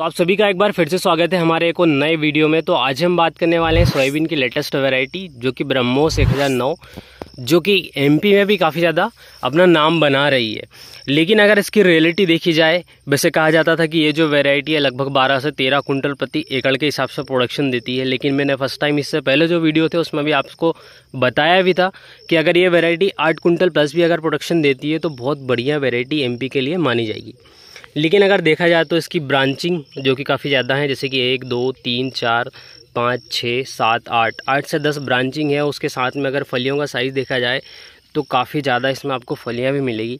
तो आप सभी का एक बार फिर से स्वागत है हमारे एक नए वीडियो में तो आज हम बात करने वाले हैं सोयाबीन की लेटेस्ट वैरायटी जो कि ब्रह्मोस एक हज़ार नौ जो कि एमपी में भी काफ़ी ज़्यादा अपना नाम बना रही है लेकिन अगर इसकी रियलिटी देखी जाए वैसे कहा जाता था कि ये जो वेरायटी है लगभग 12 से 13 कुंटल प्रति एकड़ के हिसाब से प्रोडक्शन देती है लेकिन मैंने फर्स्ट टाइम इससे पहले जो वीडियो थे उसमें भी आपको बताया भी था कि अगर ये वेरायटी आठ कुंटल प्लस भी अगर प्रोडक्शन देती है तो बहुत बढ़िया वेरायटी एम के लिए मानी जाएगी लेकिन अगर देखा जाए तो इसकी ब्रांचिंग जो कि काफ़ी ज़्यादा है जैसे कि एक दो तीन चार पाँच छः सात आठ आठ से दस ब्रांचिंग है उसके साथ में अगर फलियों का साइज़ देखा जाए तो काफ़ी ज़्यादा इसमें आपको फलियाँ भी मिलेगी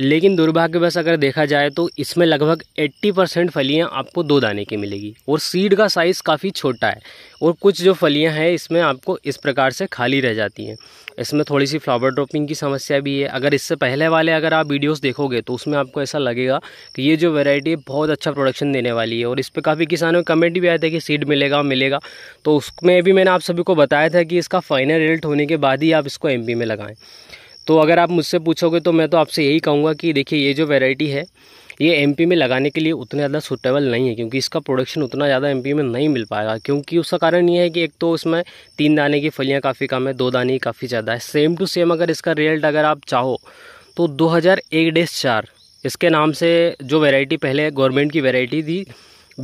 लेकिन दुर्भाग्यवश अगर देखा जाए तो इसमें लगभग 80 परसेंट फलियाँ आपको दो दाने की मिलेगी और सीड का साइज़ काफ़ी छोटा है और कुछ जो फलियाँ हैं इसमें आपको इस प्रकार से खाली रह जाती हैं इसमें थोड़ी सी फ्लावर ड्रॉपिंग की समस्या भी है अगर इससे पहले वाले अगर आप वीडियोस देखोगे तो उसमें आपको ऐसा लगेगा कि ये जो वेराइटी है बहुत अच्छा प्रोडक्शन देने वाली है और इस पर काफ़ी किसानों के कमेंट भी आए थे कि सीड मिलेगा मिलेगा तो उसमें भी मैंने आप सभी को बताया था कि इसका फाइनल रिजल्ट होने के बाद ही आप इसको एम में लगाएँ तो अगर आप मुझसे पूछोगे तो मैं तो आपसे यही कहूँगा कि देखिए ये जो वेराइटी है ये एमपी में लगाने के लिए उतना ज़्यादा सूटेबल नहीं है क्योंकि इसका प्रोडक्शन उतना ज़्यादा एमपी में नहीं मिल पाएगा क्योंकि उसका कारण ये है कि एक तो उसमें तीन दाने की फलियाँ काफ़ी कम है दो दाने काफ़ी ज़्यादा है सेम टू सेम अगर इसका रिजल्ट अगर आप चाहो तो दो हज़ार एक चार इसके नाम से जो वेराइटी पहले गवर्नमेंट की वेराइटी थी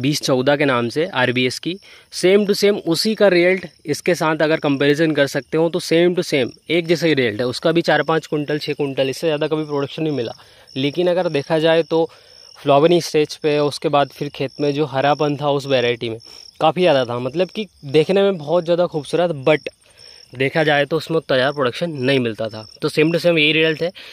बीस चौदह के नाम से आर की सेम टू सेम उसी का रेल्ट इसके साथ अगर कंपैरिजन कर सकते हो तो सेम टू सेम एक जैसा ही रेल्ट है उसका भी चार पाँच कुंटल छः कुंटल इससे ज़्यादा कभी प्रोडक्शन नहीं मिला लेकिन अगर देखा जाए तो फ्लावरिंग स्टेज पे उसके बाद फिर खेत में जो हरापन था उस वेराइटी में काफ़ी ज़्यादा था मतलब कि देखने में बहुत ज़्यादा खूबसूरत बट देखा जाए तो उसमें तैयार प्रोडक्शन नहीं मिलता था तो सेम टू सेम यही रिजल्ट है